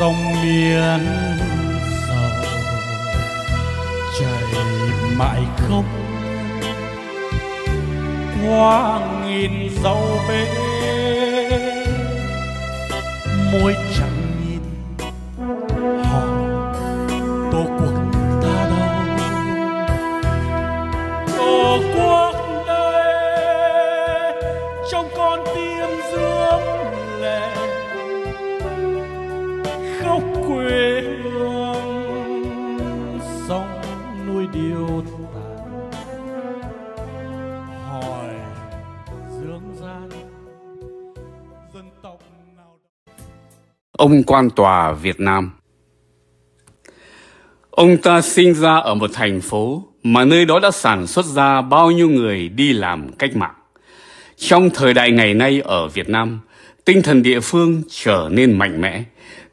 dòng miền sầu chảy mãi không qua nghìn dấu bể môi chẳng ông quan tòa Việt Nam. Ông ta sinh ra ở một thành phố mà nơi đó đã sản xuất ra bao nhiêu người đi làm cách mạng. Trong thời đại ngày nay ở Việt Nam, tinh thần địa phương trở nên mạnh mẽ.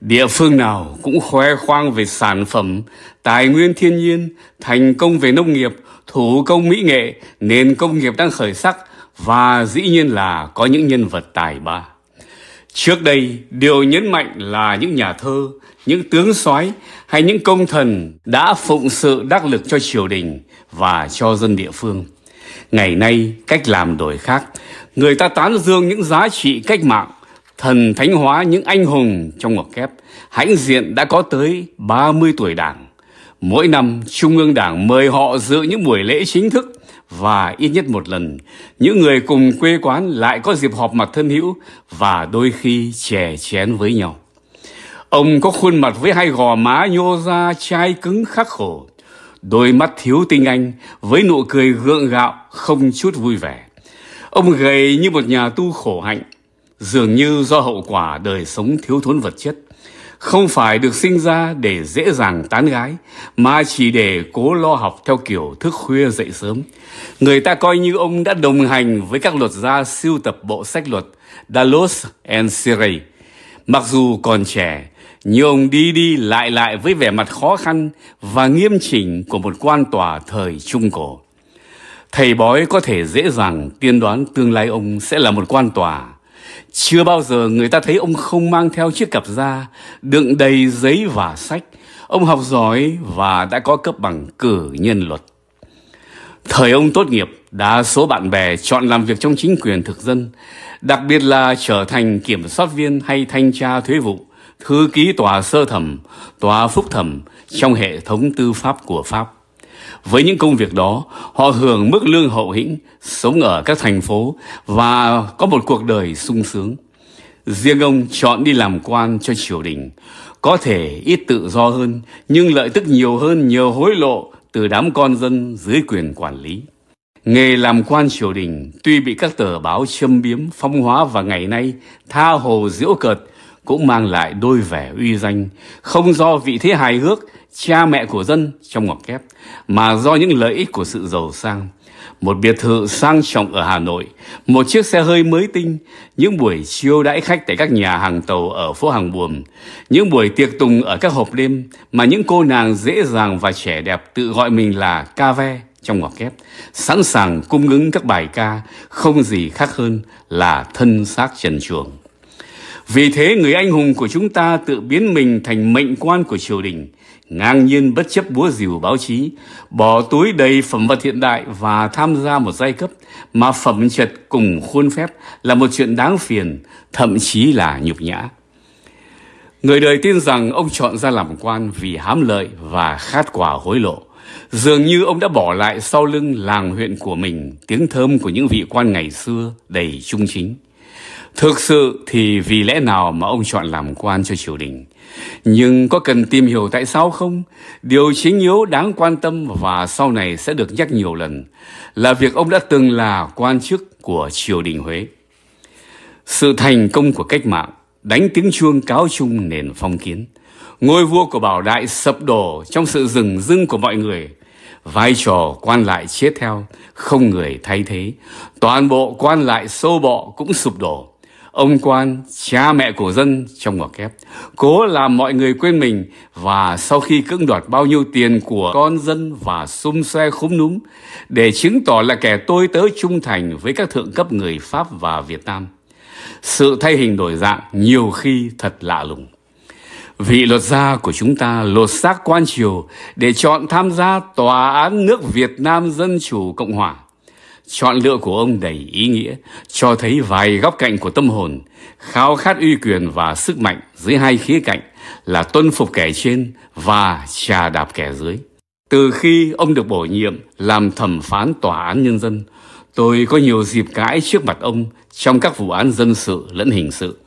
Địa phương nào cũng khoe khoang về sản phẩm, tài nguyên thiên nhiên, thành công về nông nghiệp, thủ công mỹ nghệ, nền công nghiệp đang khởi sắc và dĩ nhiên là có những nhân vật tài ba. Trước đây, điều nhấn mạnh là những nhà thơ, những tướng soái hay những công thần đã phụng sự đắc lực cho triều đình và cho dân địa phương. Ngày nay, cách làm đổi khác, người ta tán dương những giá trị cách mạng, thần thánh hóa những anh hùng trong ngoặc kép. Hãnh diện đã có tới 30 tuổi đảng. Mỗi năm, Trung ương Đảng mời họ dự những buổi lễ chính thức và ít nhất một lần, những người cùng quê quán lại có dịp họp mặt thân hữu và đôi khi chè chén với nhau. Ông có khuôn mặt với hai gò má nhô ra chai cứng khắc khổ, đôi mắt thiếu tinh anh với nụ cười gượng gạo không chút vui vẻ. Ông gầy như một nhà tu khổ hạnh, dường như do hậu quả đời sống thiếu thốn vật chất không phải được sinh ra để dễ dàng tán gái, mà chỉ để cố lo học theo kiểu thức khuya dậy sớm. Người ta coi như ông đã đồng hành với các luật gia siêu tập bộ sách luật Dalos and Siri. Mặc dù còn trẻ, nhưng ông đi đi lại lại với vẻ mặt khó khăn và nghiêm chỉnh của một quan tòa thời Trung Cổ. Thầy bói có thể dễ dàng tiên đoán tương lai ông sẽ là một quan tòa chưa bao giờ người ta thấy ông không mang theo chiếc cặp da đựng đầy giấy và sách. Ông học giỏi và đã có cấp bằng cử nhân luật. Thời ông tốt nghiệp, đa số bạn bè chọn làm việc trong chính quyền thực dân, đặc biệt là trở thành kiểm soát viên hay thanh tra thuế vụ, thư ký tòa sơ thẩm, tòa phúc thẩm trong hệ thống tư pháp của Pháp. Với những công việc đó, họ hưởng mức lương hậu hĩnh, sống ở các thành phố và có một cuộc đời sung sướng. Riêng ông chọn đi làm quan cho triều đình, có thể ít tự do hơn nhưng lợi tức nhiều hơn nhờ hối lộ từ đám con dân dưới quyền quản lý. Nghề làm quan triều đình tuy bị các tờ báo châm biếm, phong hóa và ngày nay tha hồ diễu cợt cũng mang lại đôi vẻ uy danh, không do vị thế hài hước cha mẹ của dân trong ngoặc kép mà do những lợi ích của sự giàu sang một biệt thự sang trọng ở Hà Nội, một chiếc xe hơi mới tinh, những buổi chiêu đãi khách tại các nhà hàng tàu ở phố Hàng Buồm, những buổi tiệc tùng ở các hộp đêm mà những cô nàng dễ dàng và trẻ đẹp tự gọi mình là ca ve trong ngoặc kép, sẵn sàng cung ứng các bài ca không gì khác hơn là thân xác trần chuồng. Vì thế người anh hùng của chúng ta tự biến mình thành mệnh quan của triều đình, ngang nhiên bất chấp búa rìu báo chí, bỏ túi đầy phẩm vật hiện đại và tham gia một giai cấp mà phẩm trật cùng khuôn phép là một chuyện đáng phiền, thậm chí là nhục nhã. Người đời tin rằng ông chọn ra làm quan vì hám lợi và khát quả hối lộ. Dường như ông đã bỏ lại sau lưng làng huyện của mình tiếng thơm của những vị quan ngày xưa đầy trung chính. Thực sự thì vì lẽ nào mà ông chọn làm quan cho triều đình? Nhưng có cần tìm hiểu tại sao không? Điều chính yếu đáng quan tâm và sau này sẽ được nhắc nhiều lần là việc ông đã từng là quan chức của triều đình Huế. Sự thành công của cách mạng đánh tiếng chuông cáo chung nền phong kiến. Ngôi vua của Bảo Đại sập đổ trong sự rừng dưng của mọi người. Vai trò quan lại chết theo, không người thay thế. Toàn bộ quan lại sâu bọ cũng sụp đổ ông quan, cha mẹ của dân trong ngõ kép, cố làm mọi người quên mình và sau khi cưỡng đoạt bao nhiêu tiền của con dân và xung xe khúm núm để chứng tỏ là kẻ tôi tớ trung thành với các thượng cấp người Pháp và Việt Nam. Sự thay hình đổi dạng nhiều khi thật lạ lùng. Vị luật gia của chúng ta lột xác quan triều để chọn tham gia Tòa án nước Việt Nam Dân Chủ Cộng Hòa – Chọn lựa của ông đầy ý nghĩa, cho thấy vài góc cạnh của tâm hồn, khao khát uy quyền và sức mạnh dưới hai khía cạnh là tuân phục kẻ trên và trà đạp kẻ dưới. Từ khi ông được bổ nhiệm làm thẩm phán tòa án nhân dân, tôi có nhiều dịp cãi trước mặt ông trong các vụ án dân sự lẫn hình sự.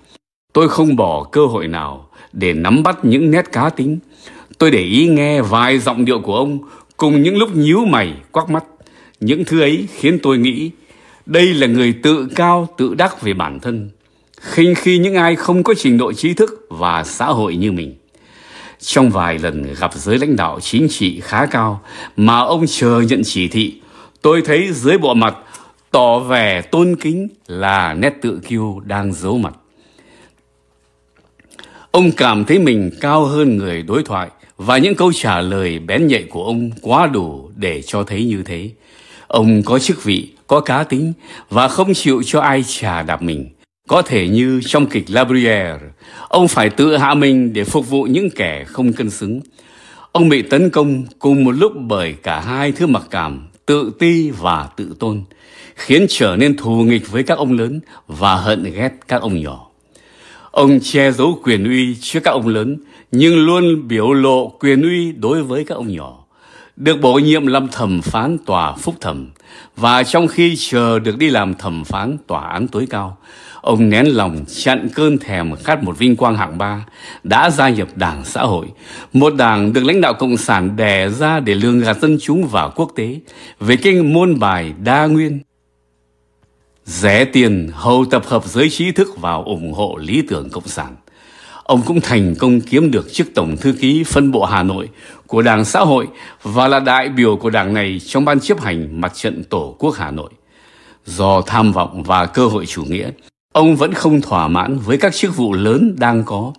Tôi không bỏ cơ hội nào để nắm bắt những nét cá tính. Tôi để ý nghe vài giọng điệu của ông cùng những lúc nhíu mày, quắc mắt. Những thứ ấy khiến tôi nghĩ đây là người tự cao, tự đắc về bản thân, khinh khi những ai không có trình độ trí thức và xã hội như mình. Trong vài lần gặp giới lãnh đạo chính trị khá cao mà ông chờ nhận chỉ thị, tôi thấy dưới bộ mặt tỏ vẻ tôn kính là nét tự kiêu đang giấu mặt. Ông cảm thấy mình cao hơn người đối thoại và những câu trả lời bén nhạy của ông quá đủ để cho thấy như thế. Ông có chức vị, có cá tính và không chịu cho ai trà đạp mình. Có thể như trong kịch La Bruyère, ông phải tự hạ mình để phục vụ những kẻ không cân xứng. Ông bị tấn công cùng một lúc bởi cả hai thứ mặc cảm, tự ti và tự tôn, khiến trở nên thù nghịch với các ông lớn và hận ghét các ông nhỏ. Ông che giấu quyền uy trước các ông lớn, nhưng luôn biểu lộ quyền uy đối với các ông nhỏ được bổ nhiệm làm thẩm phán tòa phúc thẩm và trong khi chờ được đi làm thẩm phán tòa án tối cao, ông nén lòng chặn cơn thèm khát một vinh quang hạng ba, đã gia nhập Đảng Xã hội, một đảng được lãnh đạo Cộng sản đè ra để lường gạt dân chúng và quốc tế về kinh môn bài đa nguyên. Rẻ tiền hầu tập hợp giới trí thức vào ủng hộ lý tưởng Cộng sản – ông cũng thành công kiếm được chức Tổng Thư ký phân bộ Hà Nội của Đảng Xã hội và là đại biểu của đảng này trong Ban chấp hành Mặt trận Tổ quốc Hà Nội. Do tham vọng và cơ hội chủ nghĩa, ông vẫn không thỏa mãn với các chức vụ lớn đang có,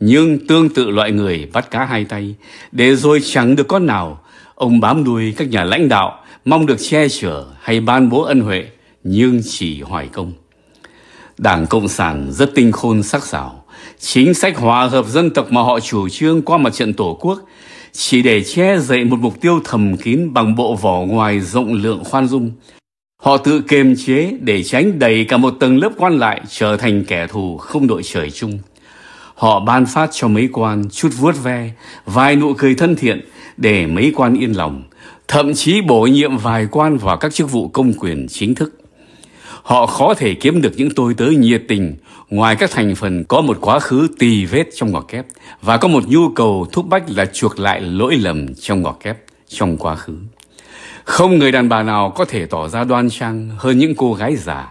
nhưng tương tự loại người bắt cá hai tay, để rồi chẳng được con nào, ông bám đuôi các nhà lãnh đạo, mong được che chở hay ban bố ân huệ, nhưng chỉ hoài công. Đảng Cộng sản rất tinh khôn sắc sảo, chính sách hòa hợp dân tộc mà họ chủ trương qua mặt trận Tổ quốc chỉ để che dậy một mục tiêu thầm kín bằng bộ vỏ ngoài rộng lượng khoan dung. Họ tự kiềm chế để tránh đầy cả một tầng lớp quan lại trở thành kẻ thù không đội trời chung. Họ ban phát cho mấy quan chút vuốt ve, vài nụ cười thân thiện để mấy quan yên lòng, thậm chí bổ nhiệm vài quan vào các chức vụ công quyền chính thức họ khó thể kiếm được những tôi tớ nhiệt tình ngoài các thành phần có một quá khứ tì vết trong ngọt kép và có một nhu cầu thúc bách là chuộc lại lỗi lầm trong ngọt kép trong quá khứ. Không người đàn bà nào có thể tỏ ra đoan trang hơn những cô gái già.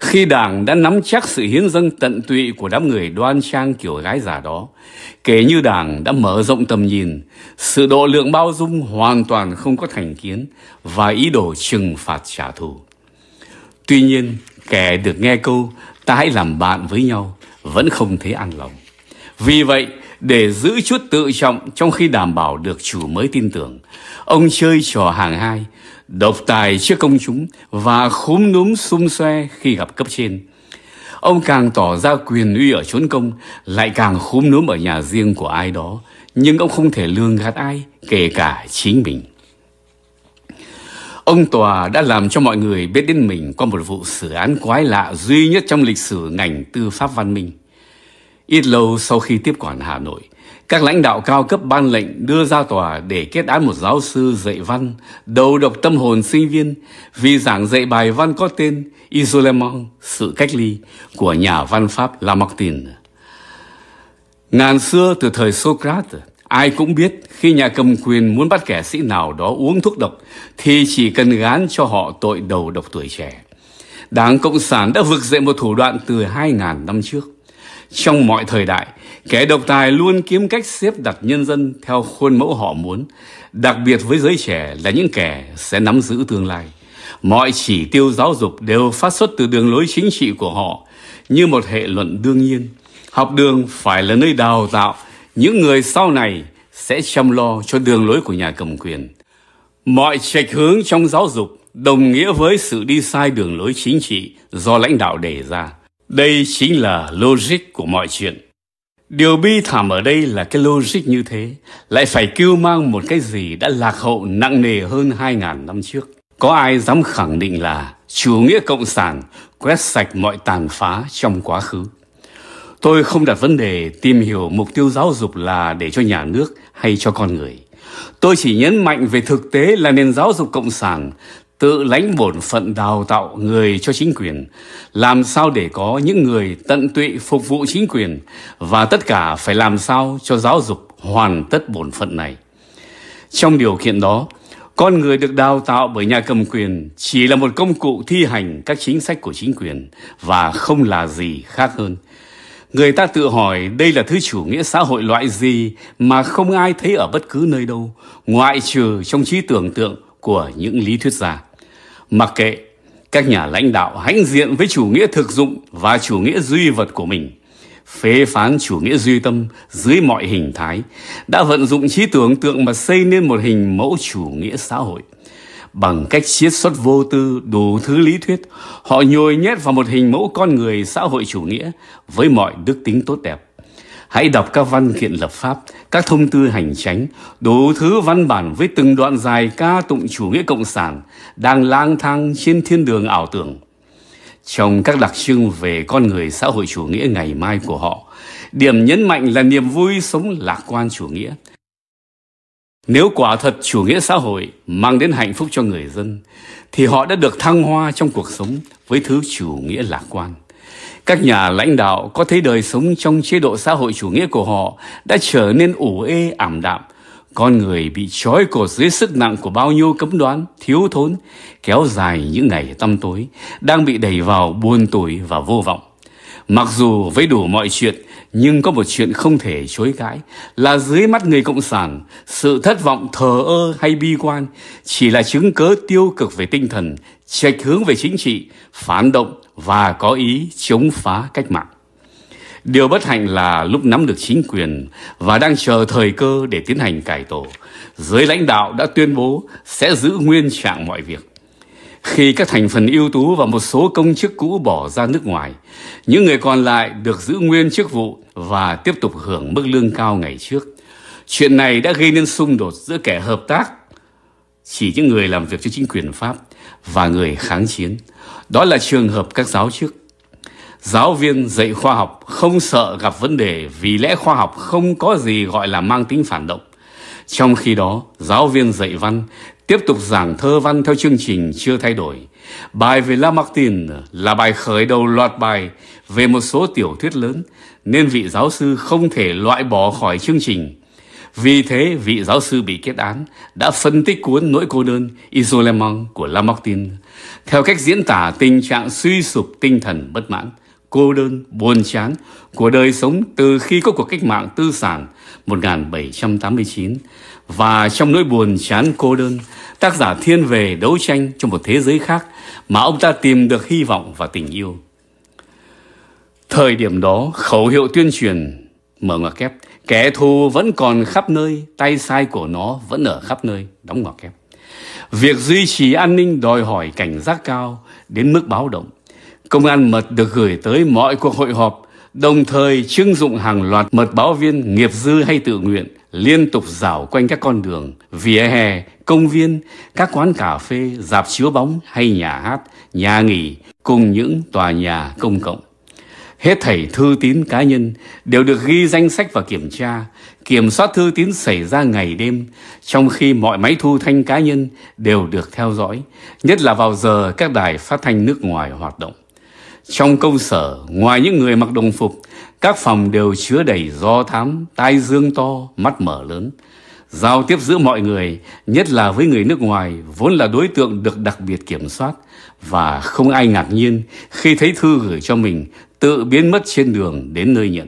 Khi Đảng đã nắm chắc sự hiến dâng tận tụy của đám người đoan trang kiểu gái già đó, kể như Đảng đã mở rộng tầm nhìn, sự độ lượng bao dung hoàn toàn không có thành kiến và ý đồ trừng phạt trả thù. Tuy nhiên, kẻ được nghe câu ta hãy làm bạn với nhau vẫn không thấy an lòng. Vì vậy, để giữ chút tự trọng trong khi đảm bảo được chủ mới tin tưởng, ông chơi trò hàng hai, độc tài trước công chúng và khúm núm xung xoe khi gặp cấp trên. Ông càng tỏ ra quyền uy ở chốn công, lại càng khúm núm ở nhà riêng của ai đó, nhưng ông không thể lường gạt ai, kể cả chính mình ông Tòa đã làm cho mọi người biết đến mình qua một vụ xử án quái lạ duy nhất trong lịch sử ngành tư pháp văn minh. Ít lâu sau khi tiếp quản Hà Nội, các lãnh đạo cao cấp ban lệnh đưa ra tòa để kết án một giáo sư dạy văn, đầu độc tâm hồn sinh viên vì giảng dạy bài văn có tên Isolement, sự cách ly của nhà văn Pháp Lamartine. Ngàn xưa từ thời Socrates, Ai cũng biết khi nhà cầm quyền muốn bắt kẻ sĩ nào đó uống thuốc độc thì chỉ cần gán cho họ tội đầu độc tuổi trẻ. Đảng Cộng sản đã vực dậy một thủ đoạn từ 2.000 năm trước. Trong mọi thời đại, kẻ độc tài luôn kiếm cách xếp đặt nhân dân theo khuôn mẫu họ muốn, đặc biệt với giới trẻ là những kẻ sẽ nắm giữ tương lai. Mọi chỉ tiêu giáo dục đều phát xuất từ đường lối chính trị của họ, như một hệ luận đương nhiên. Học đường phải là nơi đào tạo, những người sau này sẽ chăm lo cho đường lối của nhà cầm quyền. Mọi trạch hướng trong giáo dục đồng nghĩa với sự đi sai đường lối chính trị do lãnh đạo đề ra. Đây chính là logic của mọi chuyện. Điều bi thảm ở đây là cái logic như thế lại phải kêu mang một cái gì đã lạc hậu nặng nề hơn 2.000 năm trước. Có ai dám khẳng định là chủ nghĩa cộng sản quét sạch mọi tàn phá trong quá khứ? Tôi không đặt vấn đề tìm hiểu mục tiêu giáo dục là để cho nhà nước hay cho con người. Tôi chỉ nhấn mạnh về thực tế là nền giáo dục cộng sản tự lãnh bổn phận đào tạo người cho chính quyền, làm sao để có những người tận tụy phục vụ chính quyền và tất cả phải làm sao cho giáo dục hoàn tất bổn phận này. Trong điều kiện đó, con người được đào tạo bởi nhà cầm quyền chỉ là một công cụ thi hành các chính sách của chính quyền và không là gì khác hơn. Người ta tự hỏi đây là thứ chủ nghĩa xã hội loại gì mà không ai thấy ở bất cứ nơi đâu, ngoại trừ trong trí tưởng tượng của những lý thuyết gia. Mặc kệ, các nhà lãnh đạo hãnh diện với chủ nghĩa thực dụng và chủ nghĩa duy vật của mình, phê phán chủ nghĩa duy tâm dưới mọi hình thái, đã vận dụng trí tưởng tượng mà xây nên một hình mẫu chủ nghĩa xã hội – bằng cách siết xuất vô tư đủ thứ lý thuyết họ nhồi nhét vào một hình mẫu con người xã hội chủ nghĩa với mọi đức tính tốt đẹp hãy đọc các văn kiện lập pháp các thông tư hành tránh đủ thứ văn bản với từng đoạn dài ca tụng chủ nghĩa cộng sản đang lang thang trên thiên đường ảo tưởng trong các đặc trưng về con người xã hội chủ nghĩa ngày mai của họ điểm nhấn mạnh là niềm vui sống lạc quan chủ nghĩa nếu quả thật chủ nghĩa xã hội mang đến hạnh phúc cho người dân, thì họ đã được thăng hoa trong cuộc sống với thứ chủ nghĩa lạc quan. Các nhà lãnh đạo có thấy đời sống trong chế độ xã hội chủ nghĩa của họ đã trở nên ủ ê ảm đạm, con người bị trói cột dưới sức nặng của bao nhiêu cấm đoán, thiếu thốn, kéo dài những ngày tăm tối, đang bị đẩy vào buồn tủi và vô vọng. Mặc dù với đủ mọi chuyện, nhưng có một chuyện không thể chối cãi là dưới mắt người Cộng sản, sự thất vọng thờ ơ hay bi quan chỉ là chứng cớ tiêu cực về tinh thần, trạch hướng về chính trị, phản động và có ý chống phá cách mạng. Điều bất hạnh là lúc nắm được chính quyền và đang chờ thời cơ để tiến hành cải tổ, giới lãnh đạo đã tuyên bố sẽ giữ nguyên trạng mọi việc. Khi các thành phần ưu tú và một số công chức cũ bỏ ra nước ngoài, những người còn lại được giữ nguyên chức vụ và tiếp tục hưởng mức lương cao ngày trước. Chuyện này đã gây nên xung đột giữa kẻ hợp tác, chỉ những người làm việc cho chính quyền Pháp và người kháng chiến. Đó là trường hợp các giáo chức. Giáo viên dạy khoa học không sợ gặp vấn đề vì lẽ khoa học không có gì gọi là mang tính phản động. Trong khi đó, giáo viên dạy văn tiếp tục giảng thơ văn theo chương trình chưa thay đổi. Bài về Lamartine là bài khởi đầu loạt bài về một số tiểu thuyết lớn, nên vị giáo sư không thể loại bỏ khỏi chương trình. Vì thế, vị giáo sư bị kết án đã phân tích cuốn Nỗi cô đơn Isolement của Lamartine theo cách diễn tả tình trạng suy sụp tinh thần bất mãn, cô đơn, buồn chán của đời sống từ khi có cuộc cách mạng tư sản 1789 và trong nỗi buồn chán cô đơn, tác giả thiên về đấu tranh cho một thế giới khác mà ông ta tìm được hy vọng và tình yêu. Thời điểm đó, khẩu hiệu tuyên truyền mở ngoặc kép, kẻ thù vẫn còn khắp nơi, tay sai của nó vẫn ở khắp nơi, đóng ngoặc kép. Việc duy trì an ninh đòi hỏi cảnh giác cao đến mức báo động. Công an mật được gửi tới mọi cuộc hội họp, đồng thời trưng dụng hàng loạt mật báo viên nghiệp dư hay tự nguyện liên tục dạo quanh các con đường, vỉa hè, công viên, các quán cà phê, dạp chiếu bóng hay nhà hát, nhà nghỉ cùng những tòa nhà công cộng. Hết thảy thư tín cá nhân đều được ghi danh sách và kiểm tra, kiểm soát thư tín xảy ra ngày đêm, trong khi mọi máy thu thanh cá nhân đều được theo dõi, nhất là vào giờ các đài phát thanh nước ngoài hoạt động. Trong công sở, ngoài những người mặc đồng phục, các phòng đều chứa đầy do thám, tai dương to, mắt mở lớn. Giao tiếp giữa mọi người, nhất là với người nước ngoài, vốn là đối tượng được đặc biệt kiểm soát và không ai ngạc nhiên khi thấy thư gửi cho mình tự biến mất trên đường đến nơi nhận.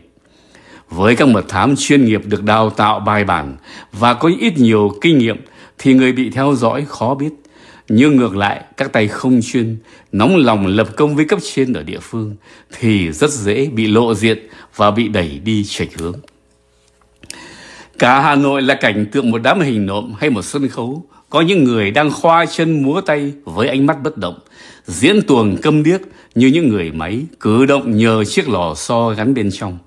Với các mật thám chuyên nghiệp được đào tạo bài bản và có ít nhiều kinh nghiệm thì người bị theo dõi khó biết nhưng ngược lại các tay không chuyên nóng lòng lập công với cấp trên ở địa phương thì rất dễ bị lộ diện và bị đẩy đi chệch hướng cả hà nội là cảnh tượng một đám hình nộm hay một sân khấu có những người đang khoa chân múa tay với ánh mắt bất động diễn tuồng câm điếc như những người máy cử động nhờ chiếc lò xo gắn bên trong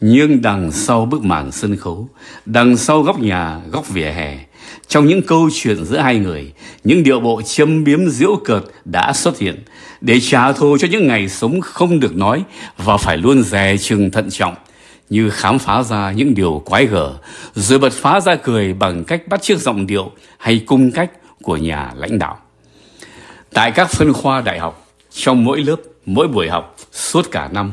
nhưng đằng sau bức màn sân khấu đằng sau góc nhà góc vỉa hè trong những câu chuyện giữa hai người, những điệu bộ châm biếm diễu cợt đã xuất hiện để trả thù cho những ngày sống không được nói và phải luôn dè chừng thận trọng như khám phá ra những điều quái gở, rồi bật phá ra cười bằng cách bắt chước giọng điệu hay cung cách của nhà lãnh đạo. Tại các phân khoa đại học, trong mỗi lớp, mỗi buổi học, suốt cả năm,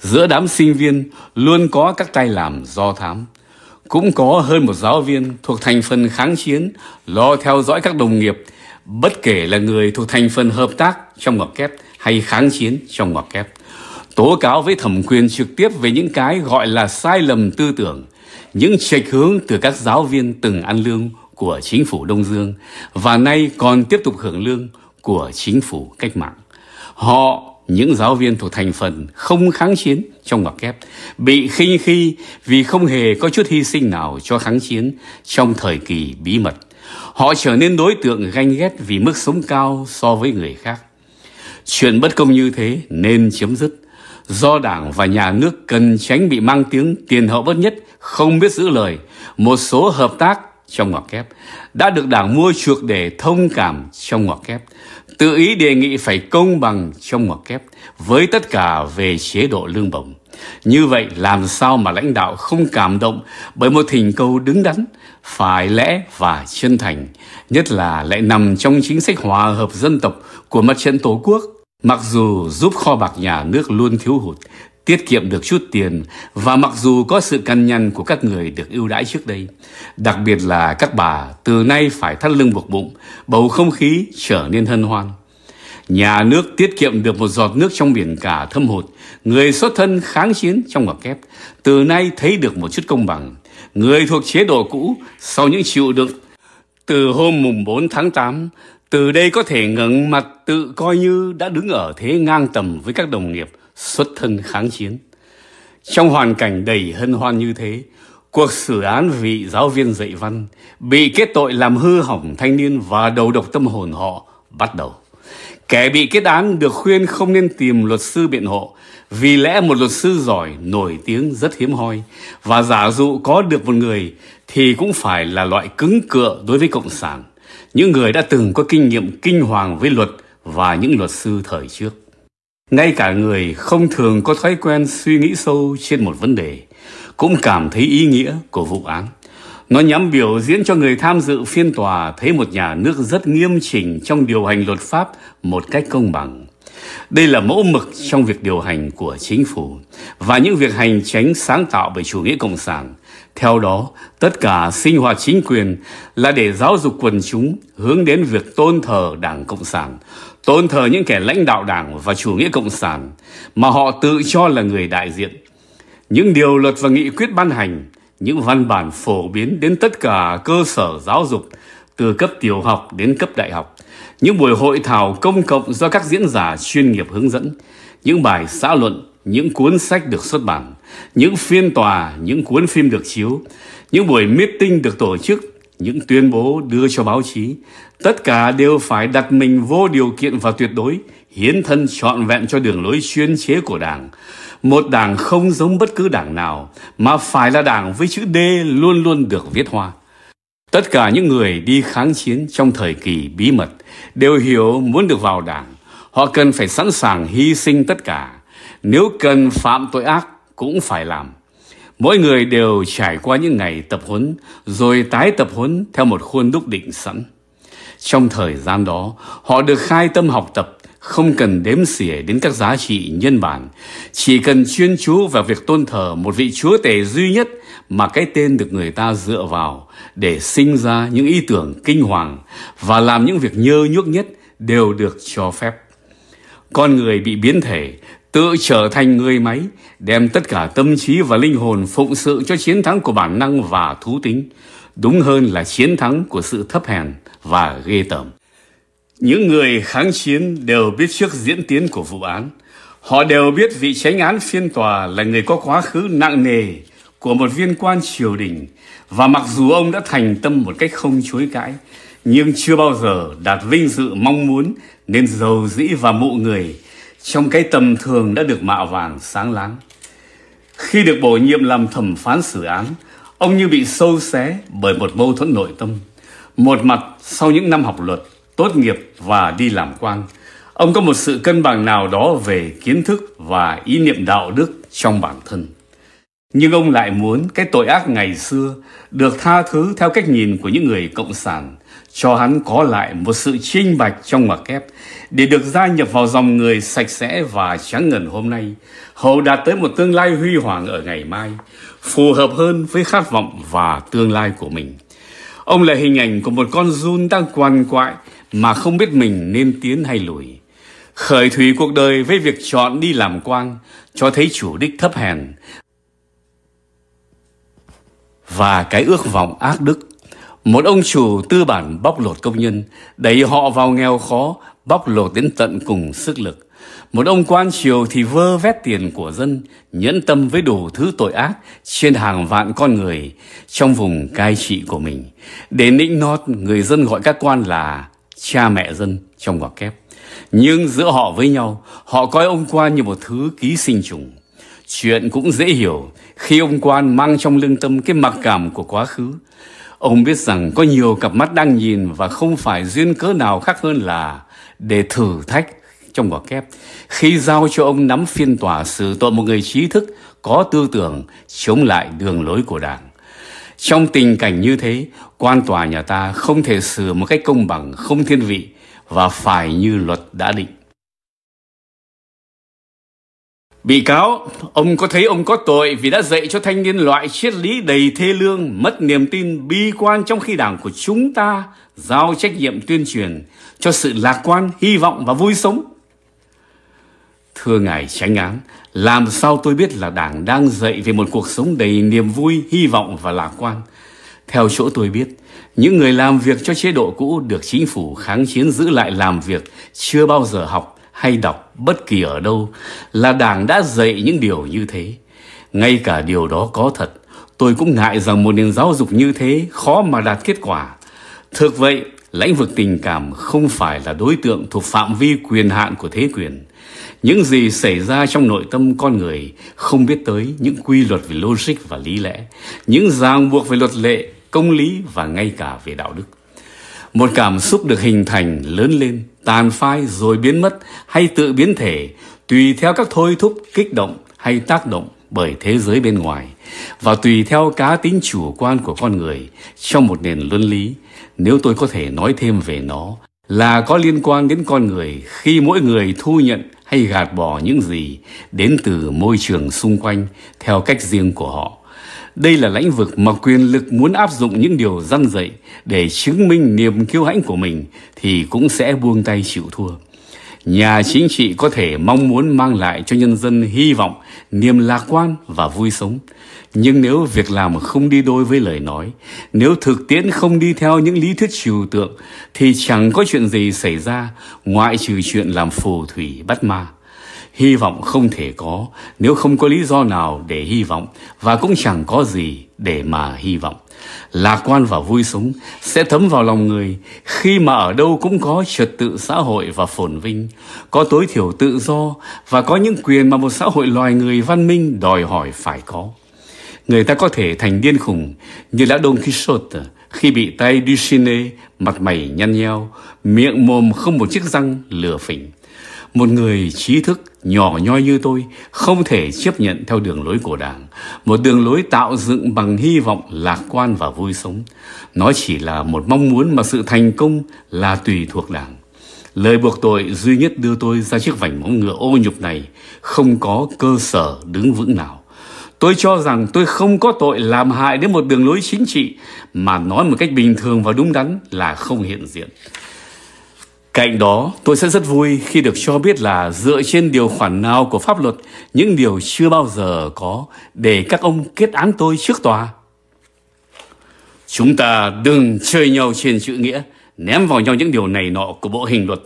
giữa đám sinh viên luôn có các tay làm do thám, cũng có hơn một giáo viên thuộc thành phần kháng chiến lo theo dõi các đồng nghiệp, bất kể là người thuộc thành phần hợp tác trong ngoặc kép hay kháng chiến trong ngoặc kép. Tố cáo với thẩm quyền trực tiếp về những cái gọi là sai lầm tư tưởng, những trạch hướng từ các giáo viên từng ăn lương của chính phủ Đông Dương và nay còn tiếp tục hưởng lương của chính phủ cách mạng. Họ những giáo viên thuộc thành phần không kháng chiến trong ngoặc kép bị khinh khi vì không hề có chút hy sinh nào cho kháng chiến trong thời kỳ bí mật. Họ trở nên đối tượng ganh ghét vì mức sống cao so với người khác. Chuyện bất công như thế nên chấm dứt. Do đảng và nhà nước cần tránh bị mang tiếng tiền hậu bất nhất, không biết giữ lời. Một số hợp tác trong ngoặc kép đã được đảng mua chuộc để thông cảm trong ngoặc kép tự ý đề nghị phải công bằng trong ngoặc kép với tất cả về chế độ lương bổng. Như vậy làm sao mà lãnh đạo không cảm động bởi một thỉnh cầu đứng đắn, phải lẽ và chân thành, nhất là lại nằm trong chính sách hòa hợp dân tộc của mặt trận Tổ quốc Mặc dù giúp kho bạc nhà nước luôn thiếu hụt, tiết kiệm được chút tiền và mặc dù có sự căn nhằn của các người được ưu đãi trước đây, đặc biệt là các bà từ nay phải thắt lưng buộc bụng, bầu không khí trở nên hân hoan. Nhà nước tiết kiệm được một giọt nước trong biển cả thâm hụt, người xuất thân kháng chiến trong ngoặc kép, từ nay thấy được một chút công bằng. Người thuộc chế độ cũ sau những chịu đựng từ hôm mùng 4 tháng 8, từ đây có thể ngẩng mặt tự coi như đã đứng ở thế ngang tầm với các đồng nghiệp xuất thân kháng chiến. Trong hoàn cảnh đầy hân hoan như thế, cuộc xử án vị giáo viên dạy văn bị kết tội làm hư hỏng thanh niên và đầu độc tâm hồn họ bắt đầu. Kẻ bị kết án được khuyên không nên tìm luật sư biện hộ vì lẽ một luật sư giỏi nổi tiếng rất hiếm hoi và giả dụ có được một người thì cũng phải là loại cứng cựa đối với cộng sản, những người đã từng có kinh nghiệm kinh hoàng với luật và những luật sư thời trước. Ngay cả người không thường có thói quen suy nghĩ sâu trên một vấn đề cũng cảm thấy ý nghĩa của vụ án. Nó nhắm biểu diễn cho người tham dự phiên tòa thấy một nhà nước rất nghiêm chỉnh trong điều hành luật pháp một cách công bằng. Đây là mẫu mực trong việc điều hành của chính phủ và những việc hành tránh sáng tạo bởi chủ nghĩa cộng sản. Theo đó, tất cả sinh hoạt chính quyền là để giáo dục quần chúng hướng đến việc tôn thờ Đảng Cộng sản, tôn thờ những kẻ lãnh đạo đảng và chủ nghĩa cộng sản mà họ tự cho là người đại diện. Những điều luật và nghị quyết ban hành, những văn bản phổ biến đến tất cả cơ sở giáo dục từ cấp tiểu học đến cấp đại học, những buổi hội thảo công cộng do các diễn giả chuyên nghiệp hướng dẫn, những bài xã luận, những cuốn sách được xuất bản, những phiên tòa, những cuốn phim được chiếu, những buổi meeting được tổ chức những tuyên bố đưa cho báo chí, tất cả đều phải đặt mình vô điều kiện và tuyệt đối, hiến thân trọn vẹn cho đường lối chuyên chế của Đảng. Một đảng không giống bất cứ đảng nào, mà phải là đảng với chữ D luôn luôn được viết hoa. Tất cả những người đi kháng chiến trong thời kỳ bí mật đều hiểu muốn được vào đảng, họ cần phải sẵn sàng hy sinh tất cả. Nếu cần phạm tội ác cũng phải làm. Mỗi người đều trải qua những ngày tập huấn rồi tái tập huấn theo một khuôn đúc định sẵn. Trong thời gian đó, họ được khai tâm học tập, không cần đếm xỉa đến các giá trị nhân bản, chỉ cần chuyên chú vào việc tôn thờ một vị chúa tể duy nhất mà cái tên được người ta dựa vào để sinh ra những ý tưởng kinh hoàng và làm những việc nhơ nhuốc nhất đều được cho phép. Con người bị biến thể tự trở thành người máy đem tất cả tâm trí và linh hồn phụng sự cho chiến thắng của bản năng và thú tính, đúng hơn là chiến thắng của sự thấp hèn và ghê tởm. Những người kháng chiến đều biết trước diễn tiến của vụ án. Họ đều biết vị tránh án phiên tòa là người có quá khứ nặng nề của một viên quan triều đình và mặc dù ông đã thành tâm một cách không chối cãi nhưng chưa bao giờ đạt vinh dự mong muốn nên giàu dĩ và mụ người trong cái tầm thường đã được mạo vàng sáng láng. Khi được bổ nhiệm làm thẩm phán xử án, ông như bị sâu xé bởi một mâu thuẫn nội tâm. Một mặt, sau những năm học luật, tốt nghiệp và đi làm quan, ông có một sự cân bằng nào đó về kiến thức và ý niệm đạo đức trong bản thân. Nhưng ông lại muốn cái tội ác ngày xưa được tha thứ theo cách nhìn của những người cộng sản – cho hắn có lại một sự trinh bạch trong ngoặc kép để được gia nhập vào dòng người sạch sẽ và trắng ngần hôm nay hầu đạt tới một tương lai huy hoàng ở ngày mai phù hợp hơn với khát vọng và tương lai của mình ông là hình ảnh của một con run đang quằn quại mà không biết mình nên tiến hay lùi khởi thủy cuộc đời với việc chọn đi làm quan cho thấy chủ đích thấp hèn và cái ước vọng ác đức một ông chủ tư bản bóc lột công nhân, đẩy họ vào nghèo khó, bóc lột đến tận cùng sức lực. Một ông quan triều thì vơ vét tiền của dân, nhẫn tâm với đủ thứ tội ác trên hàng vạn con người trong vùng cai trị của mình. Để nịnh nọt người dân gọi các quan là cha mẹ dân trong ngoặc kép. Nhưng giữa họ với nhau, họ coi ông quan như một thứ ký sinh trùng. Chuyện cũng dễ hiểu khi ông quan mang trong lương tâm cái mặc cảm của quá khứ, Ông biết rằng có nhiều cặp mắt đang nhìn và không phải duyên cớ nào khác hơn là để thử thách trong quả kép. Khi giao cho ông nắm phiên tòa xử tội một người trí thức có tư tưởng chống lại đường lối của đảng. Trong tình cảnh như thế, quan tòa nhà ta không thể xử một cách công bằng, không thiên vị và phải như luật đã định. Bị cáo, ông có thấy ông có tội vì đã dạy cho thanh niên loại triết lý đầy thê lương, mất niềm tin, bi quan trong khi đảng của chúng ta giao trách nhiệm tuyên truyền cho sự lạc quan, hy vọng và vui sống. Thưa ngài tránh án, làm sao tôi biết là đảng đang dạy về một cuộc sống đầy niềm vui, hy vọng và lạc quan? Theo chỗ tôi biết, những người làm việc cho chế độ cũ được chính phủ kháng chiến giữ lại làm việc chưa bao giờ học hay đọc bất kỳ ở đâu là Đảng đã dạy những điều như thế. Ngay cả điều đó có thật, tôi cũng ngại rằng một nền giáo dục như thế khó mà đạt kết quả. Thực vậy, lĩnh vực tình cảm không phải là đối tượng thuộc phạm vi quyền hạn của thế quyền. Những gì xảy ra trong nội tâm con người không biết tới những quy luật về logic và lý lẽ, những ràng buộc về luật lệ, công lý và ngay cả về đạo đức một cảm xúc được hình thành lớn lên tàn phai rồi biến mất hay tự biến thể tùy theo các thôi thúc kích động hay tác động bởi thế giới bên ngoài và tùy theo cá tính chủ quan của con người trong một nền luân lý nếu tôi có thể nói thêm về nó là có liên quan đến con người khi mỗi người thu nhận hay gạt bỏ những gì đến từ môi trường xung quanh theo cách riêng của họ đây là lãnh vực mà quyền lực muốn áp dụng những điều răn dậy để chứng minh niềm kiêu hãnh của mình thì cũng sẽ buông tay chịu thua. Nhà chính trị có thể mong muốn mang lại cho nhân dân hy vọng, niềm lạc quan và vui sống. Nhưng nếu việc làm không đi đôi với lời nói, nếu thực tiễn không đi theo những lý thuyết trừu tượng thì chẳng có chuyện gì xảy ra ngoại trừ chuyện làm phù thủy bắt ma hy vọng không thể có nếu không có lý do nào để hy vọng và cũng chẳng có gì để mà hy vọng lạc quan và vui sống sẽ thấm vào lòng người khi mà ở đâu cũng có trật tự xã hội và phồn vinh có tối thiểu tự do và có những quyền mà một xã hội loài người văn minh đòi hỏi phải có người ta có thể thành điên khùng như đã don quixote khi bị tay Ducine mặt mày nhăn nheo miệng mồm không một chiếc răng lừa phỉnh một người trí thức nhỏ nhoi như tôi không thể chấp nhận theo đường lối của Đảng, một đường lối tạo dựng bằng hy vọng lạc quan và vui sống. Nó chỉ là một mong muốn mà sự thành công là tùy thuộc Đảng. Lời buộc tội duy nhất đưa tôi ra chiếc vảnh móng ngựa ô nhục này không có cơ sở đứng vững nào. Tôi cho rằng tôi không có tội làm hại đến một đường lối chính trị mà nói một cách bình thường và đúng đắn là không hiện diện. Cạnh đó, tôi sẽ rất vui khi được cho biết là dựa trên điều khoản nào của pháp luật những điều chưa bao giờ có để các ông kết án tôi trước tòa. Chúng ta đừng chơi nhau trên chữ nghĩa, ném vào nhau những điều này nọ của bộ hình luật.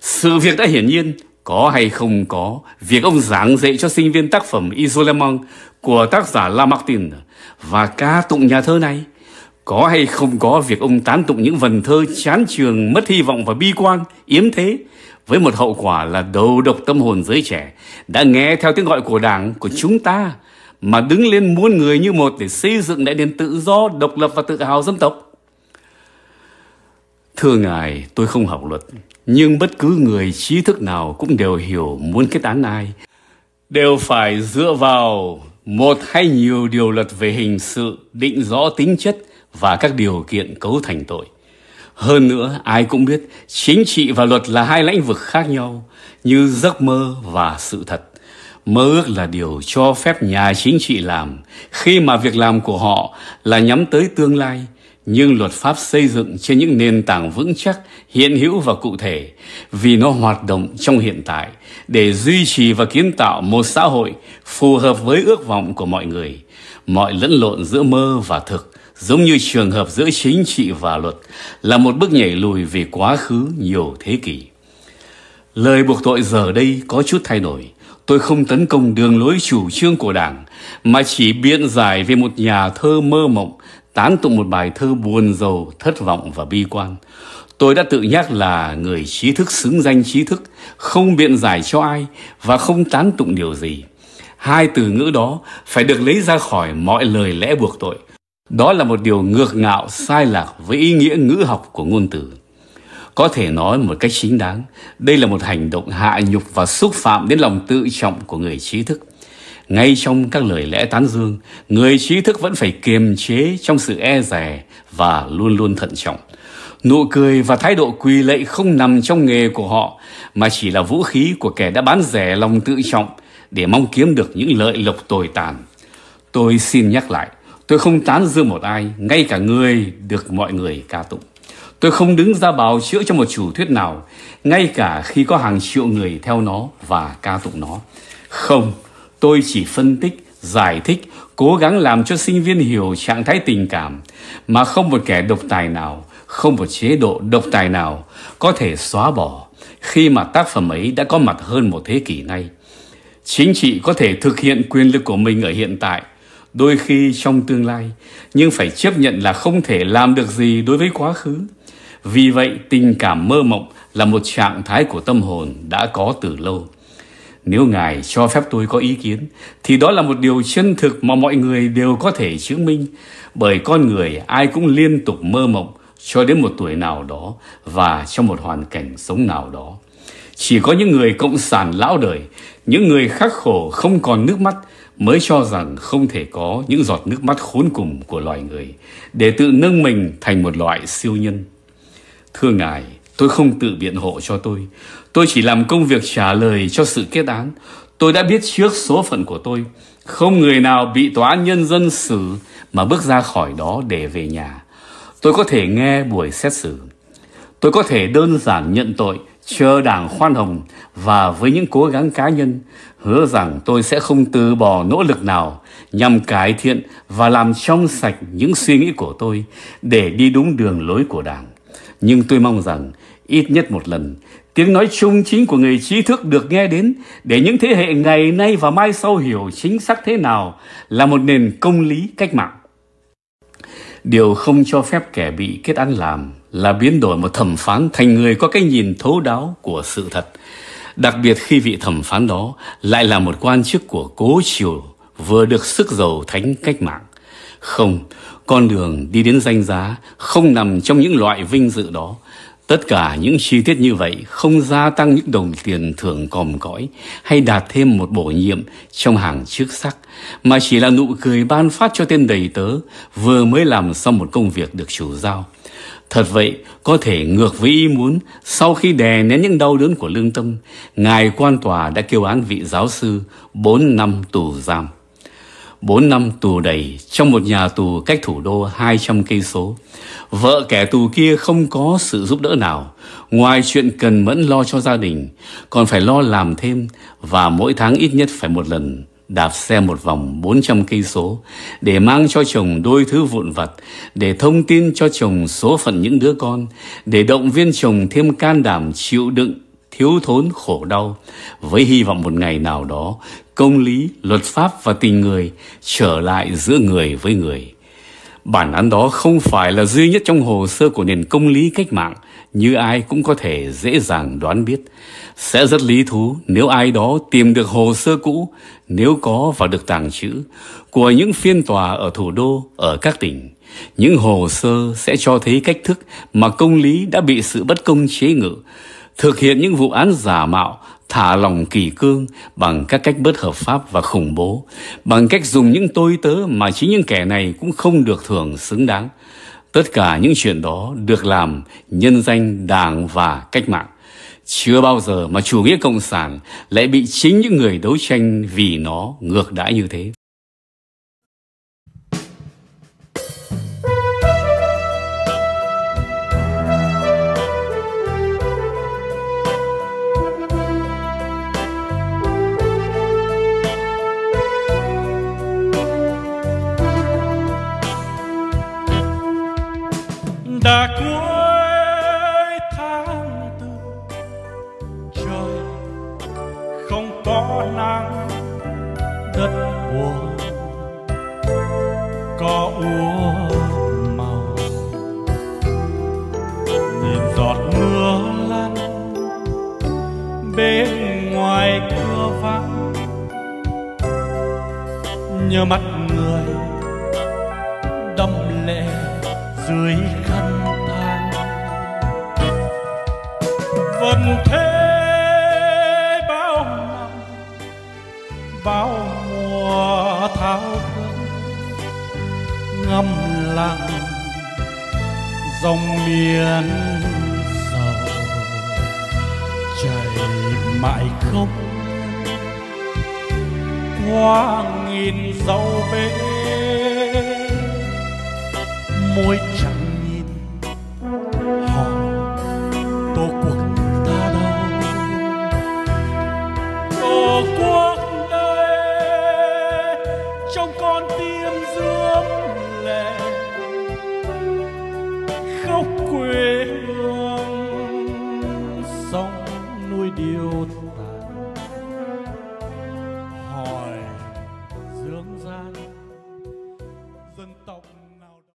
Sự việc đã hiển nhiên, có hay không có, việc ông giảng dạy cho sinh viên tác phẩm Isolemon của tác giả La Martin và ca tụng nhà thơ này – có hay không có việc ông tán tụng những vần thơ chán trường, mất hy vọng và bi quan, yếm thế, với một hậu quả là đầu độc tâm hồn giới trẻ, đã nghe theo tiếng gọi của đảng, của chúng ta, mà đứng lên muôn người như một để xây dựng đại nền tự do, độc lập và tự hào dân tộc. Thưa ngài, tôi không học luật, nhưng bất cứ người trí thức nào cũng đều hiểu muốn kết án ai. Đều phải dựa vào một hay nhiều điều luật về hình sự định rõ tính chất và các điều kiện cấu thành tội. Hơn nữa, ai cũng biết chính trị và luật là hai lĩnh vực khác nhau như giấc mơ và sự thật. Mơ ước là điều cho phép nhà chính trị làm khi mà việc làm của họ là nhắm tới tương lai, nhưng luật pháp xây dựng trên những nền tảng vững chắc, hiện hữu và cụ thể vì nó hoạt động trong hiện tại để duy trì và kiến tạo một xã hội phù hợp với ước vọng của mọi người. Mọi lẫn lộn giữa mơ và thực giống như trường hợp giữa chính trị và luật là một bước nhảy lùi về quá khứ nhiều thế kỷ. Lời buộc tội giờ đây có chút thay đổi. Tôi không tấn công đường lối chủ trương của Đảng, mà chỉ biện giải về một nhà thơ mơ mộng, tán tụng một bài thơ buồn rầu, thất vọng và bi quan. Tôi đã tự nhắc là người trí thức xứng danh trí thức, không biện giải cho ai và không tán tụng điều gì. Hai từ ngữ đó phải được lấy ra khỏi mọi lời lẽ buộc tội đó là một điều ngược ngạo sai lạc với ý nghĩa ngữ học của ngôn từ. Có thể nói một cách chính đáng, đây là một hành động hạ nhục và xúc phạm đến lòng tự trọng của người trí thức. Ngay trong các lời lẽ tán dương, người trí thức vẫn phải kiềm chế trong sự e dè và luôn luôn thận trọng. Nụ cười và thái độ quỳ lạy không nằm trong nghề của họ mà chỉ là vũ khí của kẻ đã bán rẻ lòng tự trọng để mong kiếm được những lợi lộc tồi tàn. Tôi xin nhắc lại, Tôi không tán dương một ai, ngay cả người được mọi người ca tụng. Tôi không đứng ra bào chữa cho một chủ thuyết nào, ngay cả khi có hàng triệu người theo nó và ca tụng nó. Không, tôi chỉ phân tích, giải thích, cố gắng làm cho sinh viên hiểu trạng thái tình cảm mà không một kẻ độc tài nào, không một chế độ độc tài nào có thể xóa bỏ khi mà tác phẩm ấy đã có mặt hơn một thế kỷ nay. Chính trị có thể thực hiện quyền lực của mình ở hiện tại – đôi khi trong tương lai nhưng phải chấp nhận là không thể làm được gì đối với quá khứ vì vậy tình cảm mơ mộng là một trạng thái của tâm hồn đã có từ lâu nếu ngài cho phép tôi có ý kiến thì đó là một điều chân thực mà mọi người đều có thể chứng minh bởi con người ai cũng liên tục mơ mộng cho đến một tuổi nào đó và trong một hoàn cảnh sống nào đó chỉ có những người cộng sản lão đời những người khắc khổ không còn nước mắt mới cho rằng không thể có những giọt nước mắt khốn cùng của loài người để tự nâng mình thành một loại siêu nhân. Thưa Ngài, tôi không tự biện hộ cho tôi. Tôi chỉ làm công việc trả lời cho sự kết án. Tôi đã biết trước số phận của tôi. Không người nào bị tòa án nhân dân xử mà bước ra khỏi đó để về nhà. Tôi có thể nghe buổi xét xử. Tôi có thể đơn giản nhận tội chờ đảng khoan hồng và với những cố gắng cá nhân, hứa rằng tôi sẽ không từ bỏ nỗ lực nào nhằm cải thiện và làm trong sạch những suy nghĩ của tôi để đi đúng đường lối của đảng. Nhưng tôi mong rằng ít nhất một lần tiếng nói chung chính của người trí thức được nghe đến để những thế hệ ngày nay và mai sau hiểu chính xác thế nào là một nền công lý cách mạng điều không cho phép kẻ bị kết án làm là biến đổi một thẩm phán thành người có cái nhìn thấu đáo của sự thật. Đặc biệt khi vị thẩm phán đó lại là một quan chức của cố triều vừa được sức giàu thánh cách mạng. Không, con đường đi đến danh giá không nằm trong những loại vinh dự đó. Tất cả những chi tiết như vậy không gia tăng những đồng tiền thưởng còm cõi hay đạt thêm một bổ nhiệm trong hàng chức sắc, mà chỉ là nụ cười ban phát cho tên đầy tớ vừa mới làm xong một công việc được chủ giao. Thật vậy, có thể ngược với ý muốn, sau khi đè nén những đau đớn của lương tâm, Ngài quan tòa đã kêu án vị giáo sư 4 năm tù giam. 4 năm tù đầy trong một nhà tù cách thủ đô 200 cây số. Vợ kẻ tù kia không có sự giúp đỡ nào, ngoài chuyện cần mẫn lo cho gia đình, còn phải lo làm thêm và mỗi tháng ít nhất phải một lần đạp xe một vòng 400 cây số để mang cho chồng đôi thứ vụn vặt, để thông tin cho chồng số phận những đứa con, để động viên chồng thêm can đảm chịu đựng thiếu thốn khổ đau với hy vọng một ngày nào đó công lý, luật pháp và tình người trở lại giữa người với người. Bản án đó không phải là duy nhất trong hồ sơ của nền công lý cách mạng như ai cũng có thể dễ dàng đoán biết – sẽ rất lý thú nếu ai đó tìm được hồ sơ cũ, nếu có và được tàng trữ, của những phiên tòa ở thủ đô, ở các tỉnh. Những hồ sơ sẽ cho thấy cách thức mà công lý đã bị sự bất công chế ngự, thực hiện những vụ án giả mạo, thả lòng kỳ cương bằng các cách bất hợp pháp và khủng bố, bằng cách dùng những tôi tớ mà chính những kẻ này cũng không được thưởng xứng đáng. Tất cả những chuyện đó được làm nhân danh đảng và cách mạng. Chưa bao giờ mà chủ nghĩa cộng sản lại bị chính những người đấu tranh vì nó ngược đãi như thế. darkness. nhớ mắt người đâm lệ dưới khăn tang vẫn thế bao năm bao mùa thao thức ngâm lặng dòng miền sầu chảy mãi không qua nghìn dâu bê môi trắng